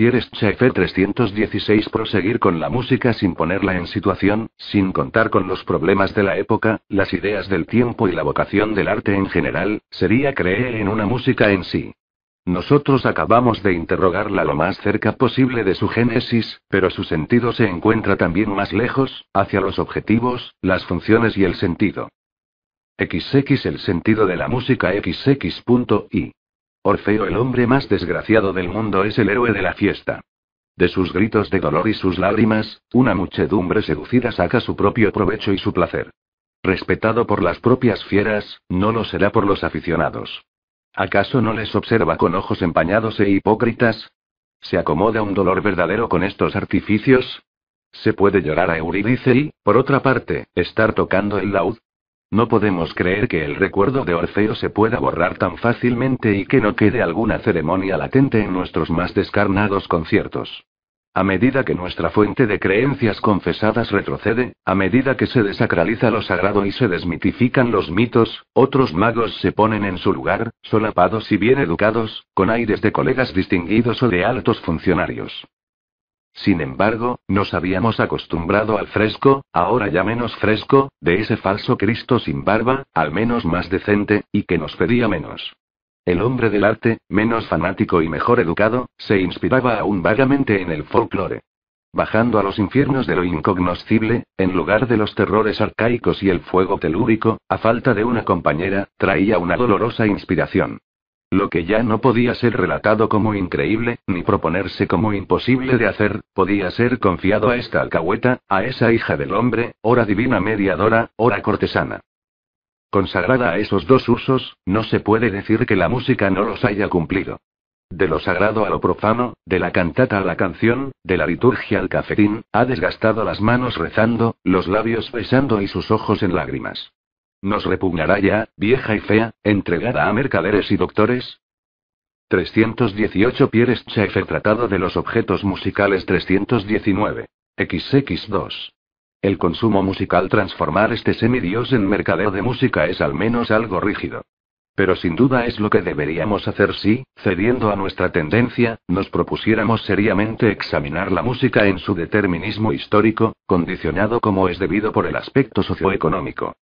quieres Schaeffer 316 Proseguir con la música sin ponerla en situación, sin contar con los problemas de la época, las ideas del tiempo y la vocación del arte en general, sería creer en una música en sí. Nosotros acabamos de interrogarla lo más cerca posible de su génesis, pero su sentido se encuentra también más lejos, hacia los objetivos, las funciones y el sentido. XX El sentido de la música XX. Orfeo, el hombre más desgraciado del mundo, es el héroe de la fiesta. De sus gritos de dolor y sus lágrimas, una muchedumbre seducida saca su propio provecho y su placer. Respetado por las propias fieras, no lo será por los aficionados. ¿Acaso no les observa con ojos empañados e hipócritas? ¿Se acomoda un dolor verdadero con estos artificios? ¿Se puede llorar a Eurídice y, por otra parte, estar tocando el laúd? No podemos creer que el recuerdo de Orfeo se pueda borrar tan fácilmente y que no quede alguna ceremonia latente en nuestros más descarnados conciertos. A medida que nuestra fuente de creencias confesadas retrocede, a medida que se desacraliza lo sagrado y se desmitifican los mitos, otros magos se ponen en su lugar, solapados y bien educados, con aires de colegas distinguidos o de altos funcionarios. Sin embargo, nos habíamos acostumbrado al fresco, ahora ya menos fresco, de ese falso Cristo sin barba, al menos más decente, y que nos pedía menos. El hombre del arte, menos fanático y mejor educado, se inspiraba aún vagamente en el folclore. Bajando a los infiernos de lo incognoscible, en lugar de los terrores arcaicos y el fuego telúrico, a falta de una compañera, traía una dolorosa inspiración. Lo que ya no podía ser relatado como increíble, ni proponerse como imposible de hacer, podía ser confiado a esta alcahueta, a esa hija del hombre, hora divina mediadora, hora cortesana. Consagrada a esos dos usos, no se puede decir que la música no los haya cumplido. De lo sagrado a lo profano, de la cantata a la canción, de la liturgia al cafetín, ha desgastado las manos rezando, los labios besando y sus ojos en lágrimas. Nos repugnará ya, vieja y fea, entregada a mercaderes y doctores. 318 Pierre Schaeffer Tratado de los Objetos Musicales 319. XX2. El consumo musical transformar este semidios en mercadeo de música es al menos algo rígido. Pero sin duda es lo que deberíamos hacer si, cediendo a nuestra tendencia, nos propusiéramos seriamente examinar la música en su determinismo histórico, condicionado como es debido por el aspecto socioeconómico.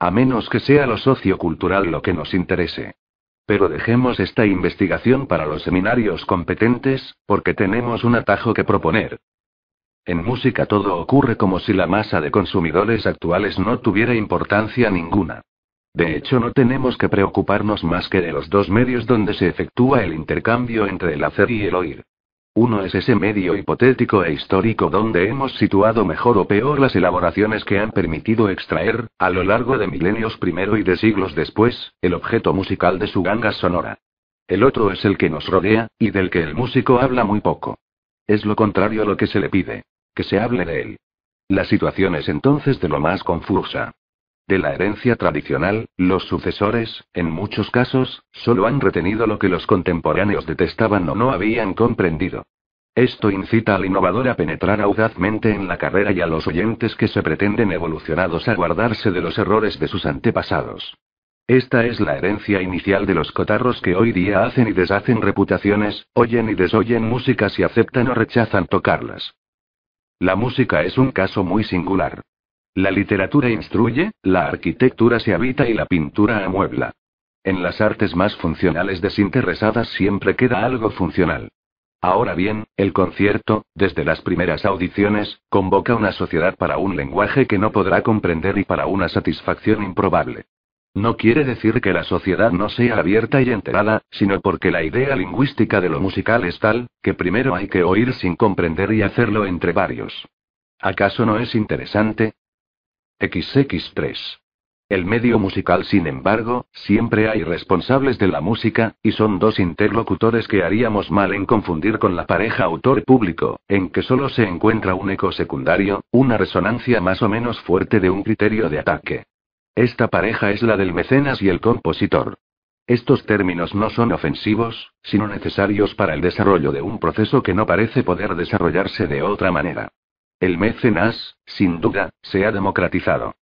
A menos que sea lo sociocultural lo que nos interese. Pero dejemos esta investigación para los seminarios competentes, porque tenemos un atajo que proponer. En música todo ocurre como si la masa de consumidores actuales no tuviera importancia ninguna. De hecho, no tenemos que preocuparnos más que de los dos medios donde se efectúa el intercambio entre el hacer y el oír. Uno es ese medio hipotético e histórico donde hemos situado mejor o peor las elaboraciones que han permitido extraer, a lo largo de milenios primero y de siglos después, el objeto musical de su ganga sonora. El otro es el que nos rodea, y del que el músico habla muy poco. Es lo contrario a lo que se le pide. Que se hable de él. La situación es entonces de lo más confusa. De la herencia tradicional, los sucesores, en muchos casos, solo han retenido lo que los contemporáneos detestaban o no habían comprendido. Esto incita al innovador a penetrar audazmente en la carrera y a los oyentes que se pretenden evolucionados a guardarse de los errores de sus antepasados. Esta es la herencia inicial de los cotarros que hoy día hacen y deshacen reputaciones, oyen y desoyen músicas y aceptan o rechazan tocarlas. La música es un caso muy singular. La literatura instruye, la arquitectura se habita y la pintura amuebla. En las artes más funcionales desinteresadas siempre queda algo funcional. Ahora bien, el concierto, desde las primeras audiciones, convoca una sociedad para un lenguaje que no podrá comprender y para una satisfacción improbable. No quiere decir que la sociedad no sea abierta y enterada, sino porque la idea lingüística de lo musical es tal, que primero hay que oír sin comprender y hacerlo entre varios. ¿Acaso no es interesante? XX3. El medio musical, sin embargo, siempre hay responsables de la música, y son dos interlocutores que haríamos mal en confundir con la pareja autor-público, en que solo se encuentra un eco secundario, una resonancia más o menos fuerte de un criterio de ataque. Esta pareja es la del mecenas y el compositor. Estos términos no son ofensivos, sino necesarios para el desarrollo de un proceso que no parece poder desarrollarse de otra manera. El mecenas, sin duda, se ha democratizado.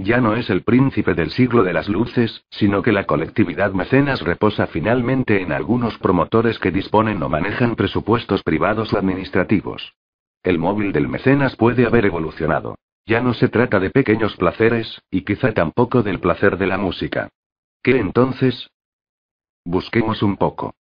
Ya no es el príncipe del siglo de las luces, sino que la colectividad mecenas reposa finalmente en algunos promotores que disponen o manejan presupuestos privados o administrativos. El móvil del mecenas puede haber evolucionado. Ya no se trata de pequeños placeres, y quizá tampoco del placer de la música. ¿Qué entonces? Busquemos un poco.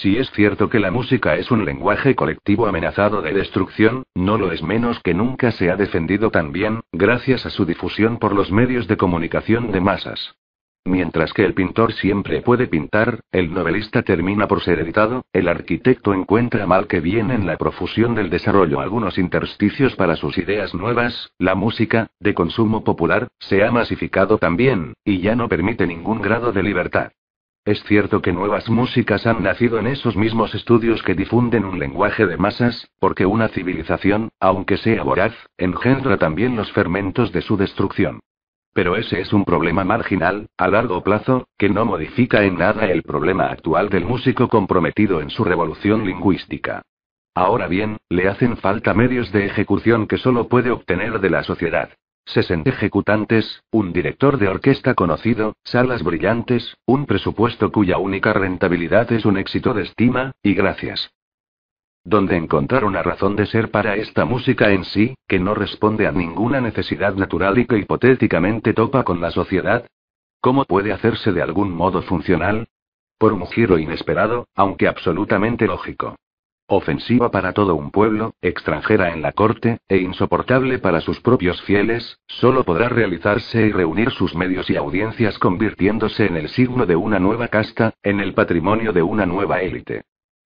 Si es cierto que la música es un lenguaje colectivo amenazado de destrucción, no lo es menos que nunca se ha defendido tan bien, gracias a su difusión por los medios de comunicación de masas. Mientras que el pintor siempre puede pintar, el novelista termina por ser editado, el arquitecto encuentra mal que bien en la profusión del desarrollo algunos intersticios para sus ideas nuevas, la música, de consumo popular, se ha masificado también, y ya no permite ningún grado de libertad. Es cierto que nuevas músicas han nacido en esos mismos estudios que difunden un lenguaje de masas, porque una civilización, aunque sea voraz, engendra también los fermentos de su destrucción. Pero ese es un problema marginal, a largo plazo, que no modifica en nada el problema actual del músico comprometido en su revolución lingüística. Ahora bien, le hacen falta medios de ejecución que solo puede obtener de la sociedad. 60 ejecutantes, un director de orquesta conocido, salas brillantes, un presupuesto cuya única rentabilidad es un éxito de estima, y gracias. ¿Dónde encontrar una razón de ser para esta música en sí, que no responde a ninguna necesidad natural y que hipotéticamente topa con la sociedad? ¿Cómo puede hacerse de algún modo funcional? Por un giro inesperado, aunque absolutamente lógico. Ofensiva para todo un pueblo, extranjera en la corte, e insoportable para sus propios fieles, solo podrá realizarse y reunir sus medios y audiencias convirtiéndose en el signo de una nueva casta, en el patrimonio de una nueva élite.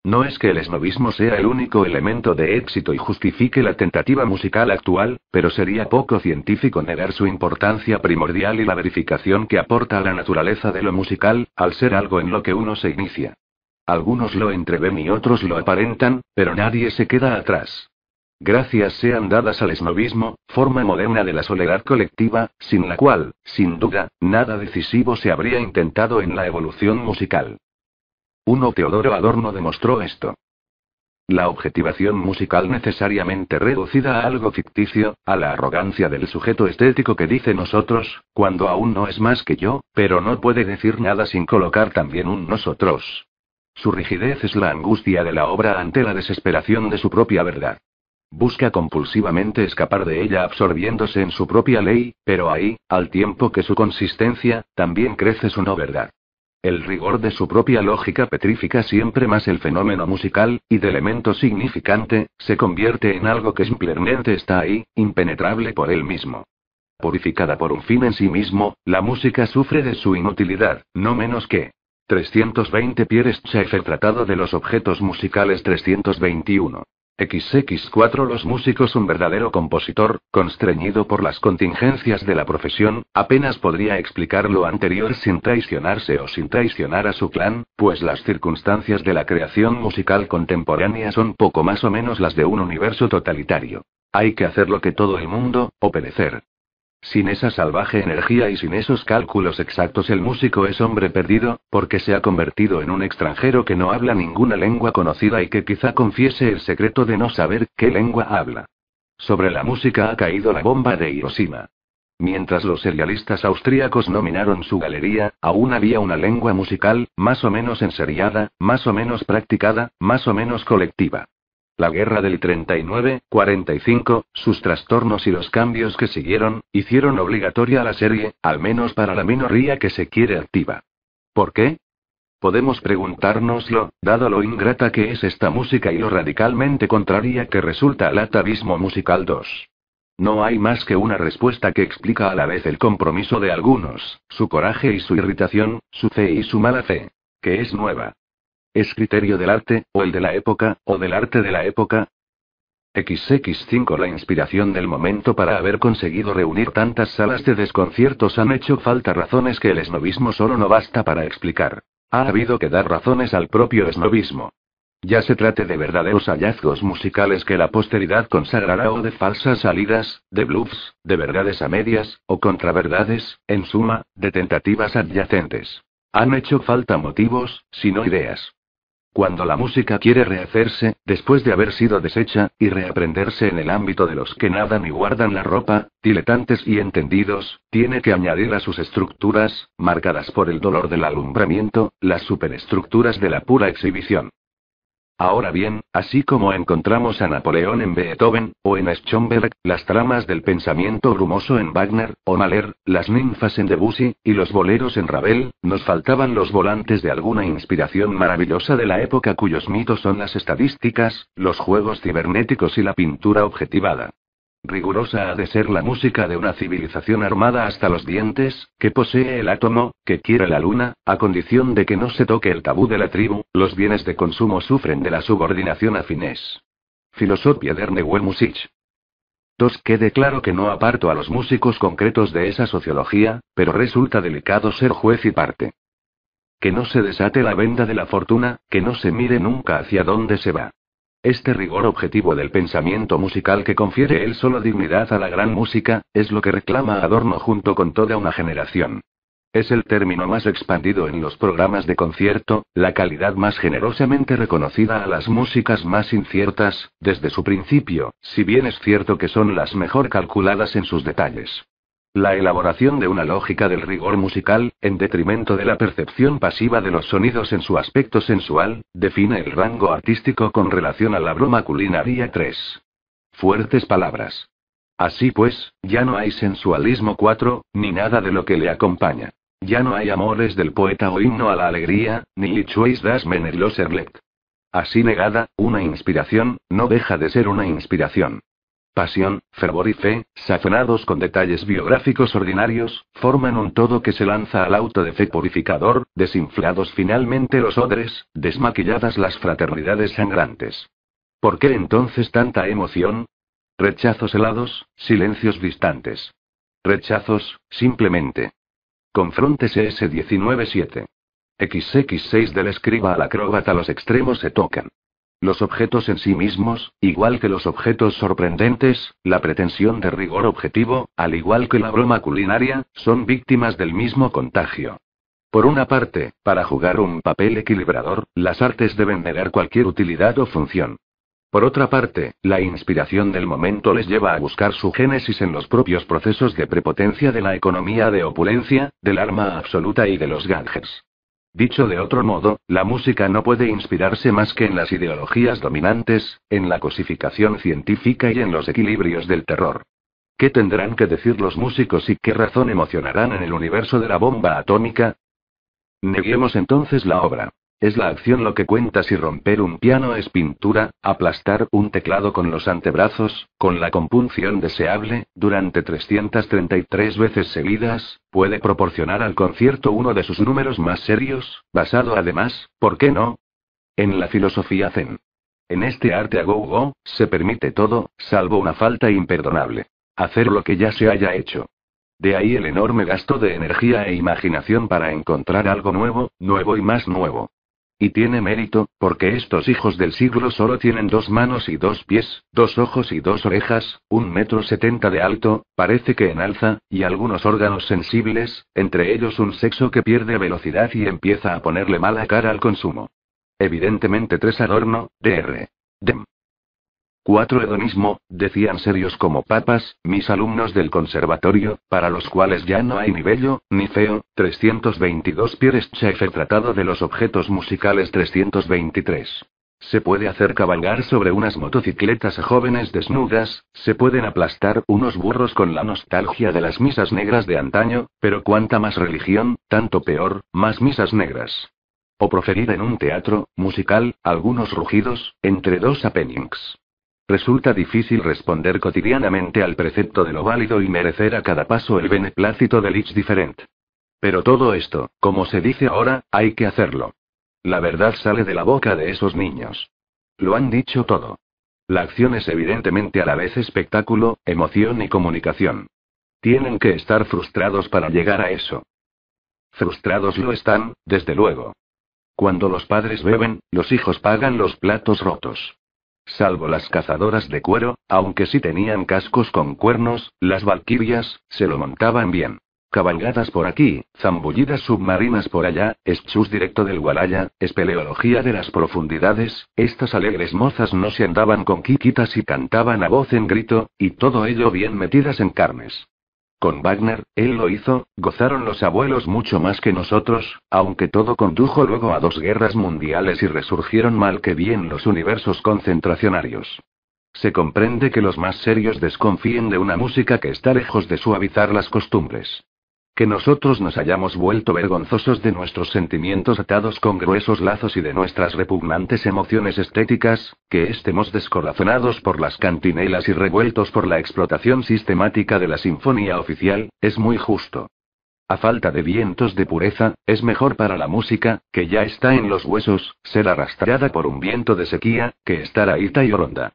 No es que el esnovismo sea el único elemento de éxito y justifique la tentativa musical actual, pero sería poco científico negar su importancia primordial y la verificación que aporta a la naturaleza de lo musical, al ser algo en lo que uno se inicia. Algunos lo entreven y otros lo aparentan, pero nadie se queda atrás. Gracias sean dadas al esnovismo, forma moderna de la soledad colectiva, sin la cual, sin duda, nada decisivo se habría intentado en la evolución musical. Uno Teodoro Adorno demostró esto. La objetivación musical necesariamente reducida a algo ficticio, a la arrogancia del sujeto estético que dice nosotros, cuando aún no es más que yo, pero no puede decir nada sin colocar también un nosotros. Su rigidez es la angustia de la obra ante la desesperación de su propia verdad. Busca compulsivamente escapar de ella absorbiéndose en su propia ley, pero ahí, al tiempo que su consistencia, también crece su no verdad. El rigor de su propia lógica petrifica siempre más el fenómeno musical, y de elemento significante, se convierte en algo que simplemente está ahí, impenetrable por él mismo. Purificada por un fin en sí mismo, la música sufre de su inutilidad, no menos que, 320 Pierre Schaeffer Tratado de los Objetos Musicales 321. XX4 Los músicos un verdadero compositor, constreñido por las contingencias de la profesión, apenas podría explicar lo anterior sin traicionarse o sin traicionar a su clan, pues las circunstancias de la creación musical contemporánea son poco más o menos las de un universo totalitario. Hay que hacer lo que todo el mundo, o perecer. Sin esa salvaje energía y sin esos cálculos exactos el músico es hombre perdido, porque se ha convertido en un extranjero que no habla ninguna lengua conocida y que quizá confiese el secreto de no saber qué lengua habla. Sobre la música ha caído la bomba de Hiroshima. Mientras los serialistas austríacos nominaron su galería, aún había una lengua musical, más o menos enseriada, más o menos practicada, más o menos colectiva. La guerra del 39-45, sus trastornos y los cambios que siguieron, hicieron obligatoria la serie, al menos para la minoría que se quiere activa. ¿Por qué? Podemos preguntárnoslo, dado lo ingrata que es esta música y lo radicalmente contraria que resulta al atavismo musical 2. No hay más que una respuesta que explica a la vez el compromiso de algunos, su coraje y su irritación, su fe y su mala fe, que es nueva, ¿Es criterio del arte, o el de la época, o del arte de la época? XX5 La inspiración del momento para haber conseguido reunir tantas salas de desconciertos han hecho falta razones que el esnovismo solo no basta para explicar. Ha habido que dar razones al propio esnovismo. Ya se trate de verdaderos hallazgos musicales que la posteridad consagrará o de falsas salidas, de bluffs, de verdades a medias, o contraverdades, en suma, de tentativas adyacentes. Han hecho falta motivos, no ideas. Cuando la música quiere rehacerse, después de haber sido deshecha, y reaprenderse en el ámbito de los que nadan y guardan la ropa, diletantes y entendidos, tiene que añadir a sus estructuras, marcadas por el dolor del alumbramiento, las superestructuras de la pura exhibición. Ahora bien, así como encontramos a Napoleón en Beethoven, o en Schomberg, las tramas del pensamiento brumoso en Wagner, o Mahler, las ninfas en Debussy, y los boleros en Ravel, nos faltaban los volantes de alguna inspiración maravillosa de la época cuyos mitos son las estadísticas, los juegos cibernéticos y la pintura objetivada. Rigurosa ha de ser la música de una civilización armada hasta los dientes, que posee el átomo, que quiere la luna, a condición de que no se toque el tabú de la tribu, los bienes de consumo sufren de la subordinación a Filosofía de Neue Musich Dos quede claro que no aparto a los músicos concretos de esa sociología, pero resulta delicado ser juez y parte. Que no se desate la venda de la fortuna, que no se mire nunca hacia dónde se va. Este rigor objetivo del pensamiento musical que confiere él solo dignidad a la gran música, es lo que reclama Adorno junto con toda una generación. Es el término más expandido en los programas de concierto, la calidad más generosamente reconocida a las músicas más inciertas, desde su principio, si bien es cierto que son las mejor calculadas en sus detalles. La elaboración de una lógica del rigor musical, en detrimento de la percepción pasiva de los sonidos en su aspecto sensual, define el rango artístico con relación a la broma culinaria 3. Fuertes palabras. Así pues, ya no hay sensualismo 4, ni nada de lo que le acompaña. Ya no hay amores del poeta o himno a la alegría, ni Choice das Menerlos Así negada, una inspiración, no deja de ser una inspiración. Pasión, fervor y fe, sazonados con detalles biográficos ordinarios, forman un todo que se lanza al auto de fe purificador, desinflados finalmente los odres, desmaquilladas las fraternidades sangrantes. ¿Por qué entonces tanta emoción? Rechazos helados, silencios distantes. Rechazos, simplemente. Confróntese S19-7. XX6 del escriba al acróbata los extremos se tocan. Los objetos en sí mismos, igual que los objetos sorprendentes, la pretensión de rigor objetivo, al igual que la broma culinaria, son víctimas del mismo contagio. Por una parte, para jugar un papel equilibrador, las artes deben negar cualquier utilidad o función. Por otra parte, la inspiración del momento les lleva a buscar su génesis en los propios procesos de prepotencia de la economía de opulencia, del arma absoluta y de los gadgets. Dicho de otro modo, la música no puede inspirarse más que en las ideologías dominantes, en la cosificación científica y en los equilibrios del terror. ¿Qué tendrán que decir los músicos y qué razón emocionarán en el universo de la bomba atómica? Neguemos entonces la obra. Es la acción lo que cuenta si romper un piano es pintura, aplastar un teclado con los antebrazos, con la compunción deseable, durante 333 veces seguidas, puede proporcionar al concierto uno de sus números más serios, basado además, ¿por qué no?, en la filosofía zen. En este arte a go, go se permite todo, salvo una falta imperdonable. Hacer lo que ya se haya hecho. De ahí el enorme gasto de energía e imaginación para encontrar algo nuevo, nuevo y más nuevo. Y tiene mérito, porque estos hijos del siglo solo tienen dos manos y dos pies, dos ojos y dos orejas, un metro setenta de alto, parece que en alza, y algunos órganos sensibles, entre ellos un sexo que pierde velocidad y empieza a ponerle mala cara al consumo. Evidentemente tres adorno, dr. Dem. Cuatro hedonismo, decían serios como papas, mis alumnos del conservatorio, para los cuales ya no hay ni bello, ni feo, 322 Pierre Schaeffer Tratado de los Objetos Musicales 323. Se puede hacer cabalgar sobre unas motocicletas a jóvenes desnudas, se pueden aplastar unos burros con la nostalgia de las misas negras de antaño, pero cuanta más religión, tanto peor, más misas negras. O proferir en un teatro, musical, algunos rugidos, entre dos appendings. Resulta difícil responder cotidianamente al precepto de lo válido y merecer a cada paso el beneplácito del Lich Different. Pero todo esto, como se dice ahora, hay que hacerlo. La verdad sale de la boca de esos niños. Lo han dicho todo. La acción es evidentemente a la vez espectáculo, emoción y comunicación. Tienen que estar frustrados para llegar a eso. Frustrados lo están, desde luego. Cuando los padres beben, los hijos pagan los platos rotos. Salvo las cazadoras de cuero, aunque sí tenían cascos con cuernos, las valquirias, se lo montaban bien. Cabalgadas por aquí, zambullidas submarinas por allá, eschus directo del es espeleología de las profundidades, estas alegres mozas no se andaban con quiquitas y cantaban a voz en grito, y todo ello bien metidas en carnes. Con Wagner, él lo hizo, gozaron los abuelos mucho más que nosotros, aunque todo condujo luego a dos guerras mundiales y resurgieron mal que bien los universos concentracionarios. Se comprende que los más serios desconfíen de una música que está lejos de suavizar las costumbres. Que nosotros nos hayamos vuelto vergonzosos de nuestros sentimientos atados con gruesos lazos y de nuestras repugnantes emociones estéticas, que estemos descorazonados por las cantinelas y revueltos por la explotación sistemática de la sinfonía oficial, es muy justo. A falta de vientos de pureza, es mejor para la música, que ya está en los huesos, ser arrastrada por un viento de sequía, que estar ahí y oronda.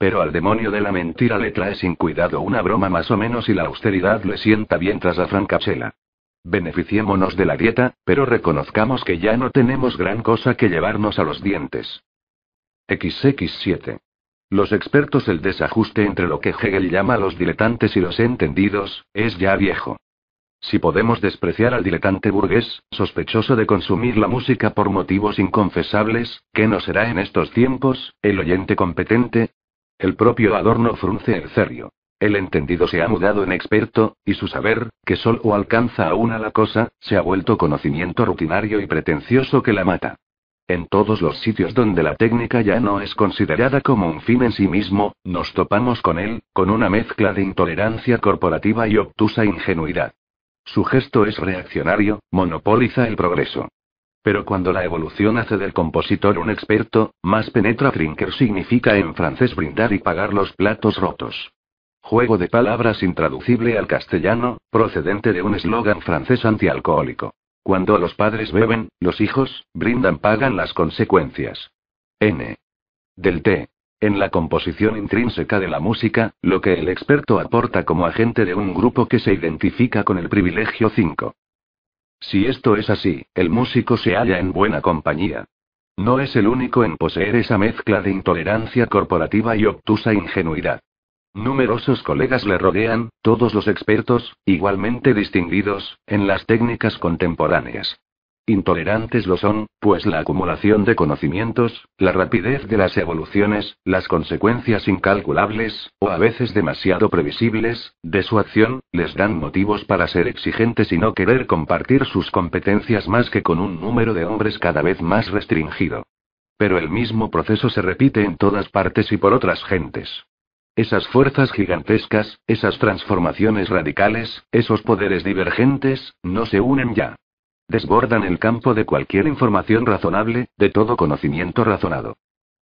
Pero al demonio de la mentira le trae sin cuidado una broma más o menos y la austeridad le sienta bien tras la francachela. Beneficiémonos de la dieta, pero reconozcamos que ya no tenemos gran cosa que llevarnos a los dientes. XX7. Los expertos el desajuste entre lo que Hegel llama los diletantes y los entendidos, es ya viejo. Si podemos despreciar al diletante burgués, sospechoso de consumir la música por motivos inconfesables, ¿qué no será en estos tiempos, el oyente competente? El propio Adorno frunce el cerrio. El entendido se ha mudado en experto, y su saber, que solo alcanza a a la cosa, se ha vuelto conocimiento rutinario y pretencioso que la mata. En todos los sitios donde la técnica ya no es considerada como un fin en sí mismo, nos topamos con él, con una mezcla de intolerancia corporativa y obtusa ingenuidad. Su gesto es reaccionario, monopoliza el progreso. Pero cuando la evolución hace del compositor un experto, más penetra Trinker significa en francés brindar y pagar los platos rotos. Juego de palabras intraducible al castellano, procedente de un eslogan francés antialcohólico. Cuando los padres beben, los hijos, brindan, pagan las consecuencias. N. Del T. En la composición intrínseca de la música, lo que el experto aporta como agente de un grupo que se identifica con el privilegio 5. Si esto es así, el músico se halla en buena compañía. No es el único en poseer esa mezcla de intolerancia corporativa y obtusa ingenuidad. Numerosos colegas le rodean, todos los expertos, igualmente distinguidos, en las técnicas contemporáneas. Intolerantes lo son, pues la acumulación de conocimientos, la rapidez de las evoluciones, las consecuencias incalculables, o a veces demasiado previsibles, de su acción, les dan motivos para ser exigentes y no querer compartir sus competencias más que con un número de hombres cada vez más restringido. Pero el mismo proceso se repite en todas partes y por otras gentes. Esas fuerzas gigantescas, esas transformaciones radicales, esos poderes divergentes, no se unen ya, Desbordan el campo de cualquier información razonable, de todo conocimiento razonado.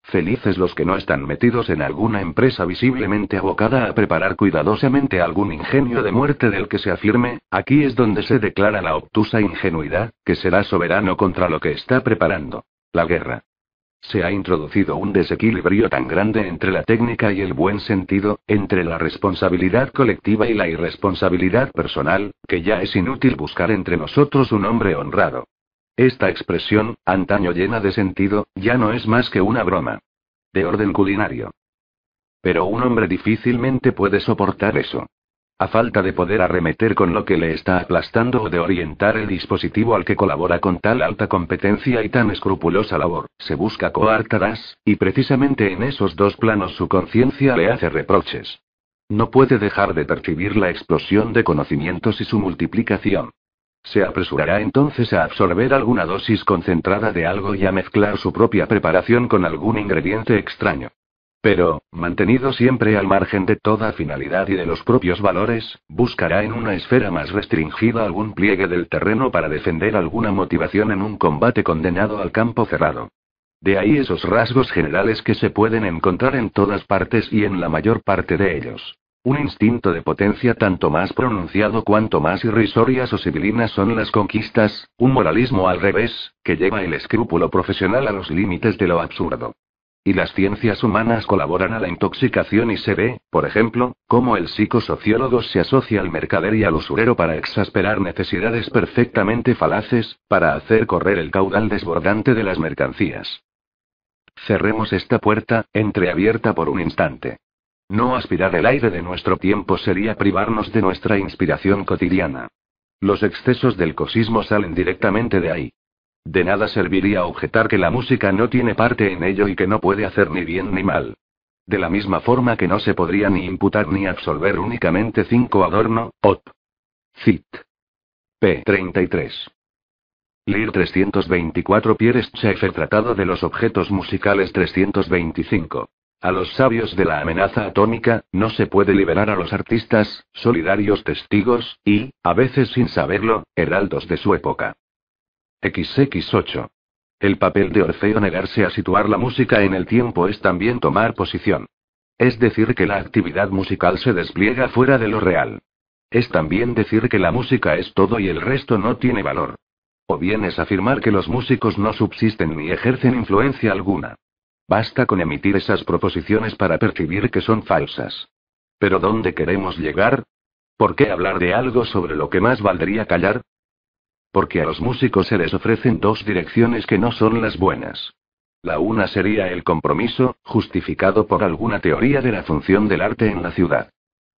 Felices los que no están metidos en alguna empresa visiblemente abocada a preparar cuidadosamente algún ingenio de muerte del que se afirme, aquí es donde se declara la obtusa ingenuidad, que será soberano contra lo que está preparando. La guerra. Se ha introducido un desequilibrio tan grande entre la técnica y el buen sentido, entre la responsabilidad colectiva y la irresponsabilidad personal, que ya es inútil buscar entre nosotros un hombre honrado. Esta expresión, antaño llena de sentido, ya no es más que una broma. De orden culinario. Pero un hombre difícilmente puede soportar eso. A falta de poder arremeter con lo que le está aplastando o de orientar el dispositivo al que colabora con tal alta competencia y tan escrupulosa labor, se busca coartadas, y precisamente en esos dos planos su conciencia le hace reproches. No puede dejar de percibir la explosión de conocimientos y su multiplicación. Se apresurará entonces a absorber alguna dosis concentrada de algo y a mezclar su propia preparación con algún ingrediente extraño. Pero, mantenido siempre al margen de toda finalidad y de los propios valores, buscará en una esfera más restringida algún pliegue del terreno para defender alguna motivación en un combate condenado al campo cerrado. De ahí esos rasgos generales que se pueden encontrar en todas partes y en la mayor parte de ellos. Un instinto de potencia tanto más pronunciado cuanto más irrisorias o sibilinas son las conquistas, un moralismo al revés, que lleva el escrúpulo profesional a los límites de lo absurdo y las ciencias humanas colaboran a la intoxicación y se ve, por ejemplo, cómo el psicosociólogo se asocia al mercader y al usurero para exasperar necesidades perfectamente falaces, para hacer correr el caudal desbordante de las mercancías. Cerremos esta puerta, entreabierta por un instante. No aspirar el aire de nuestro tiempo sería privarnos de nuestra inspiración cotidiana. Los excesos del cosismo salen directamente de ahí. De nada serviría objetar que la música no tiene parte en ello y que no puede hacer ni bien ni mal. De la misma forma que no se podría ni imputar ni absolver únicamente cinco Adorno, Op. Cit. p. 33. LIR 324 Pierre Schaeffer Tratado de los Objetos Musicales 325. A los sabios de la amenaza atómica, no se puede liberar a los artistas, solidarios testigos, y, a veces sin saberlo, heraldos de su época. XX8. El papel de Orfeo negarse a situar la música en el tiempo es también tomar posición. Es decir, que la actividad musical se despliega fuera de lo real. Es también decir que la música es todo y el resto no tiene valor. O bien es afirmar que los músicos no subsisten ni ejercen influencia alguna. Basta con emitir esas proposiciones para percibir que son falsas. Pero ¿dónde queremos llegar? ¿Por qué hablar de algo sobre lo que más valdría callar? porque a los músicos se les ofrecen dos direcciones que no son las buenas. La una sería el compromiso, justificado por alguna teoría de la función del arte en la ciudad.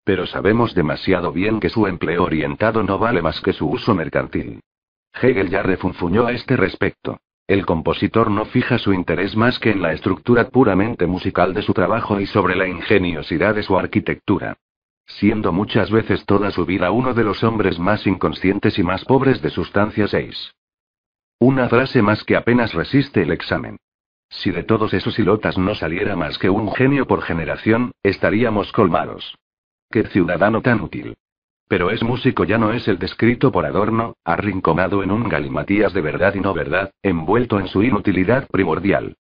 Pero sabemos demasiado bien que su empleo orientado no vale más que su uso mercantil. Hegel ya refunfuñó a este respecto. El compositor no fija su interés más que en la estructura puramente musical de su trabajo y sobre la ingeniosidad de su arquitectura siendo muchas veces toda su vida uno de los hombres más inconscientes y más pobres de sustancia 6. Una frase más que apenas resiste el examen. Si de todos esos hilotas no saliera más que un genio por generación, estaríamos colmados. Qué ciudadano tan útil. Pero es músico ya no es el descrito por Adorno, arrinconado en un galimatías de verdad y no verdad, envuelto en su inutilidad primordial.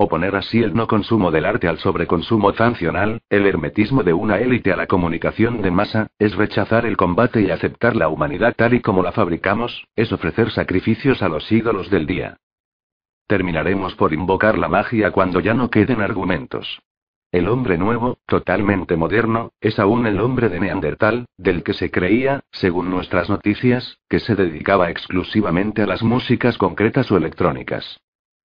Oponer así el no consumo del arte al sobreconsumo sancional, el hermetismo de una élite a la comunicación de masa, es rechazar el combate y aceptar la humanidad tal y como la fabricamos, es ofrecer sacrificios a los ídolos del día. Terminaremos por invocar la magia cuando ya no queden argumentos. El hombre nuevo, totalmente moderno, es aún el hombre de Neandertal, del que se creía, según nuestras noticias, que se dedicaba exclusivamente a las músicas concretas o electrónicas.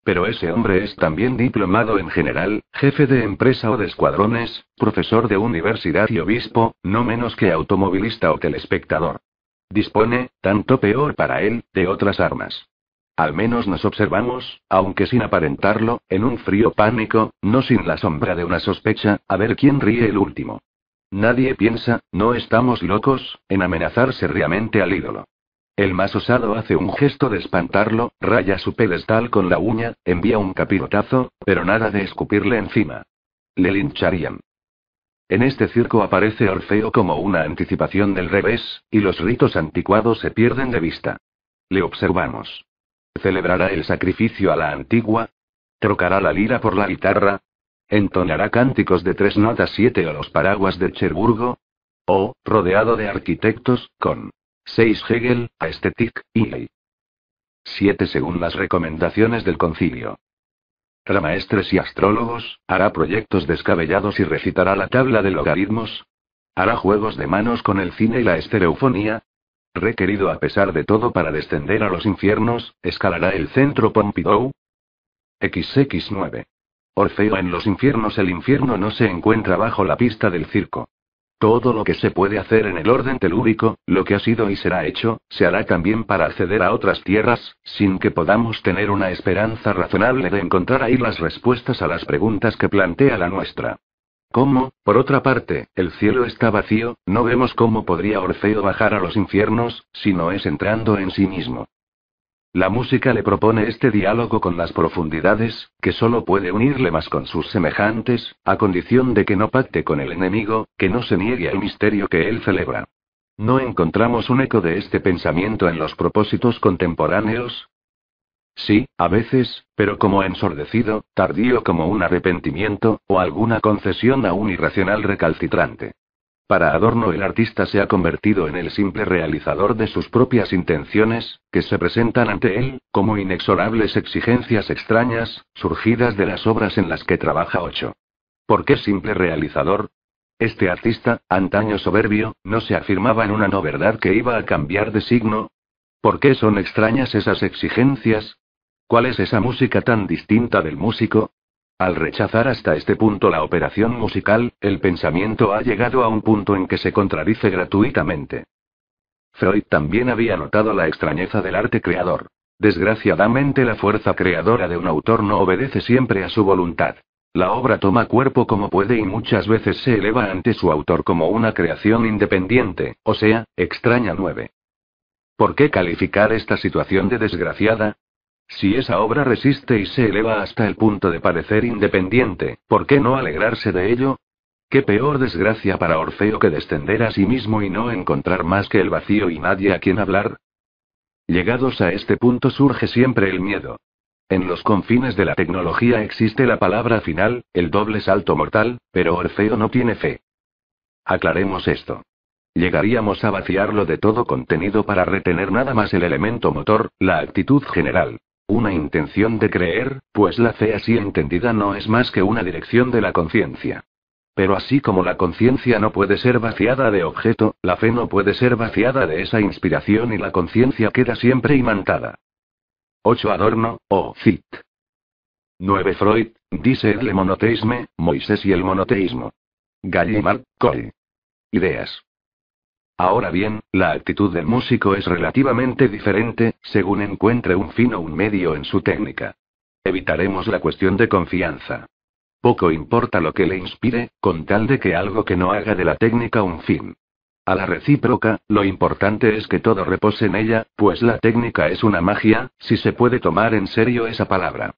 Pero ese hombre es también diplomado en general, jefe de empresa o de escuadrones, profesor de universidad y obispo, no menos que automovilista o telespectador. Dispone, tanto peor para él, de otras armas. Al menos nos observamos, aunque sin aparentarlo, en un frío pánico, no sin la sombra de una sospecha, a ver quién ríe el último. Nadie piensa, no estamos locos, en amenazar seriamente al ídolo. El más osado hace un gesto de espantarlo, raya su pedestal con la uña, envía un capirotazo, pero nada de escupirle encima. Le lincharían. En este circo aparece Orfeo como una anticipación del revés, y los ritos anticuados se pierden de vista. Le observamos. ¿Celebrará el sacrificio a la antigua? ¿Trocará la lira por la guitarra? ¿Entonará cánticos de tres notas siete o los paraguas de Cherburgo? O, rodeado de arquitectos, con 6 Hegel, Aesthetic, y e 7 según las recomendaciones del concilio. Ramaestres y astrólogos, hará proyectos descabellados y recitará la tabla de logaritmos. Hará juegos de manos con el cine y la estereofonía. Requerido a pesar de todo para descender a los infiernos, escalará el centro Pompidou. XX9. Orfeo en los infiernos El infierno no se encuentra bajo la pista del circo. Todo lo que se puede hacer en el orden telúrico, lo que ha sido y será hecho, se hará también para acceder a otras tierras, sin que podamos tener una esperanza razonable de encontrar ahí las respuestas a las preguntas que plantea la nuestra. ¿Cómo? Por otra parte, el cielo está vacío, no vemos cómo podría Orfeo bajar a los infiernos, si no es entrando en sí mismo. La música le propone este diálogo con las profundidades, que solo puede unirle más con sus semejantes, a condición de que no pacte con el enemigo, que no se niegue al misterio que él celebra. ¿No encontramos un eco de este pensamiento en los propósitos contemporáneos? Sí, a veces, pero como ensordecido, tardío como un arrepentimiento, o alguna concesión a un irracional recalcitrante. Para Adorno el artista se ha convertido en el simple realizador de sus propias intenciones, que se presentan ante él, como inexorables exigencias extrañas, surgidas de las obras en las que trabaja Ocho. ¿Por qué simple realizador? Este artista, antaño soberbio, no se afirmaba en una no verdad que iba a cambiar de signo. ¿Por qué son extrañas esas exigencias? ¿Cuál es esa música tan distinta del músico? Al rechazar hasta este punto la operación musical, el pensamiento ha llegado a un punto en que se contradice gratuitamente. Freud también había notado la extrañeza del arte creador. Desgraciadamente la fuerza creadora de un autor no obedece siempre a su voluntad. La obra toma cuerpo como puede y muchas veces se eleva ante su autor como una creación independiente, o sea, extraña 9. ¿Por qué calificar esta situación de desgraciada? Si esa obra resiste y se eleva hasta el punto de parecer independiente, ¿por qué no alegrarse de ello? Qué peor desgracia para Orfeo que descender a sí mismo y no encontrar más que el vacío y nadie a quien hablar. Llegados a este punto surge siempre el miedo. En los confines de la tecnología existe la palabra final, el doble salto mortal, pero Orfeo no tiene fe. Aclaremos esto. Llegaríamos a vaciarlo de todo contenido para retener nada más el elemento motor, la actitud general. Una intención de creer, pues la fe así entendida no es más que una dirección de la conciencia. Pero así como la conciencia no puede ser vaciada de objeto, la fe no puede ser vaciada de esa inspiración y la conciencia queda siempre imantada. 8. Adorno, o fit 9. Freud, dice el monoteísmo, Moisés y el monoteísmo. Gallimard, Cole. Ideas. Ahora bien, la actitud del músico es relativamente diferente, según encuentre un fin o un medio en su técnica. Evitaremos la cuestión de confianza. Poco importa lo que le inspire, con tal de que algo que no haga de la técnica un fin. A la recíproca, lo importante es que todo repose en ella, pues la técnica es una magia, si se puede tomar en serio esa palabra.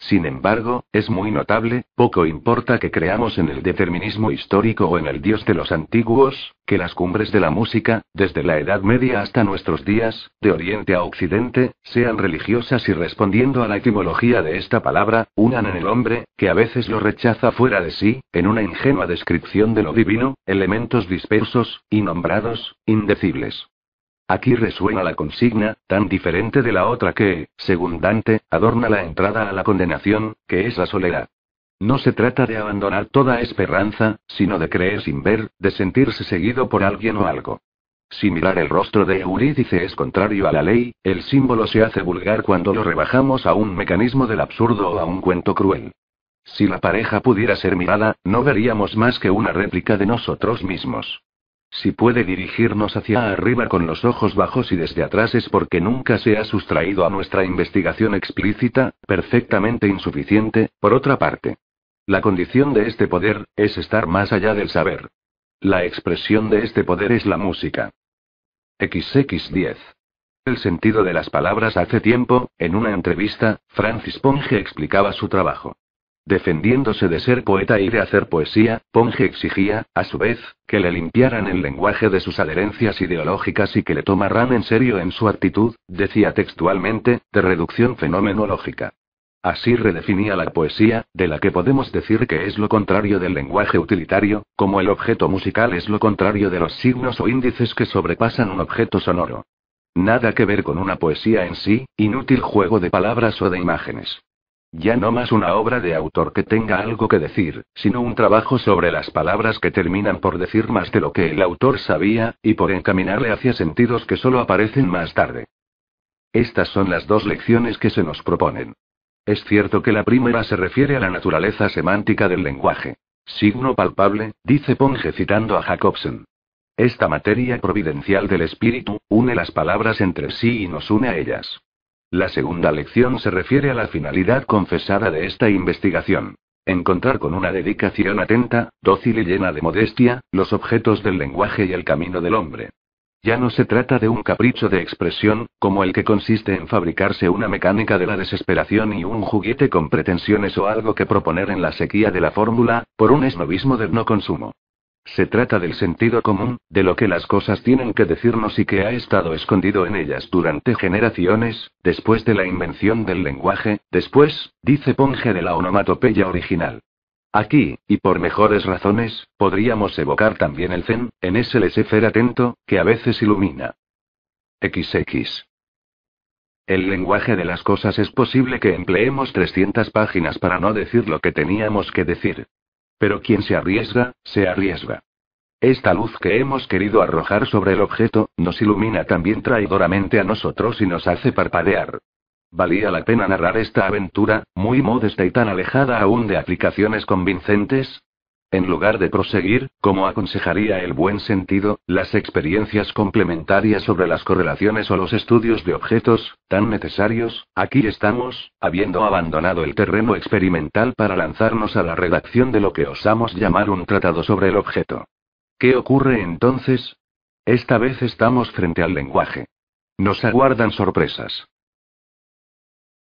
Sin embargo, es muy notable, poco importa que creamos en el determinismo histórico o en el dios de los antiguos, que las cumbres de la música, desde la Edad Media hasta nuestros días, de Oriente a Occidente, sean religiosas y respondiendo a la etimología de esta palabra, unan en el hombre, que a veces lo rechaza fuera de sí, en una ingenua descripción de lo divino, elementos dispersos, innombrados, indecibles. Aquí resuena la consigna, tan diferente de la otra que, según Dante, adorna la entrada a la condenación, que es la soledad. No se trata de abandonar toda esperanza, sino de creer sin ver, de sentirse seguido por alguien o algo. Si mirar el rostro de Eurídice es contrario a la ley, el símbolo se hace vulgar cuando lo rebajamos a un mecanismo del absurdo o a un cuento cruel. Si la pareja pudiera ser mirada, no veríamos más que una réplica de nosotros mismos. Si puede dirigirnos hacia arriba con los ojos bajos y desde atrás es porque nunca se ha sustraído a nuestra investigación explícita, perfectamente insuficiente, por otra parte. La condición de este poder, es estar más allá del saber. La expresión de este poder es la música. XX10. El sentido de las palabras hace tiempo, en una entrevista, Francis Ponge explicaba su trabajo. Defendiéndose de ser poeta y de hacer poesía, Ponge exigía, a su vez, que le limpiaran el lenguaje de sus adherencias ideológicas y que le tomaran en serio en su actitud, decía textualmente, de reducción fenomenológica. Así redefinía la poesía, de la que podemos decir que es lo contrario del lenguaje utilitario, como el objeto musical es lo contrario de los signos o índices que sobrepasan un objeto sonoro. Nada que ver con una poesía en sí, inútil juego de palabras o de imágenes. Ya no más una obra de autor que tenga algo que decir, sino un trabajo sobre las palabras que terminan por decir más de lo que el autor sabía, y por encaminarle hacia sentidos que solo aparecen más tarde. Estas son las dos lecciones que se nos proponen. Es cierto que la primera se refiere a la naturaleza semántica del lenguaje. Signo palpable, dice Ponge citando a Jacobsen. Esta materia providencial del espíritu, une las palabras entre sí y nos une a ellas. La segunda lección se refiere a la finalidad confesada de esta investigación. Encontrar con una dedicación atenta, dócil y llena de modestia, los objetos del lenguaje y el camino del hombre. Ya no se trata de un capricho de expresión, como el que consiste en fabricarse una mecánica de la desesperación y un juguete con pretensiones o algo que proponer en la sequía de la fórmula, por un esnovismo del no consumo. Se trata del sentido común, de lo que las cosas tienen que decirnos y que ha estado escondido en ellas durante generaciones, después de la invención del lenguaje, después, dice Ponge de la onomatopeya original. Aquí, y por mejores razones, podríamos evocar también el Zen, en ese atento, que a veces ilumina. XX. El lenguaje de las cosas es posible que empleemos 300 páginas para no decir lo que teníamos que decir. Pero quien se arriesga, se arriesga. Esta luz que hemos querido arrojar sobre el objeto, nos ilumina también traidoramente a nosotros y nos hace parpadear. Valía la pena narrar esta aventura, muy modesta y tan alejada aún de aplicaciones convincentes, en lugar de proseguir, como aconsejaría el buen sentido, las experiencias complementarias sobre las correlaciones o los estudios de objetos, tan necesarios, aquí estamos, habiendo abandonado el terreno experimental para lanzarnos a la redacción de lo que osamos llamar un tratado sobre el objeto. ¿Qué ocurre entonces? Esta vez estamos frente al lenguaje. Nos aguardan sorpresas.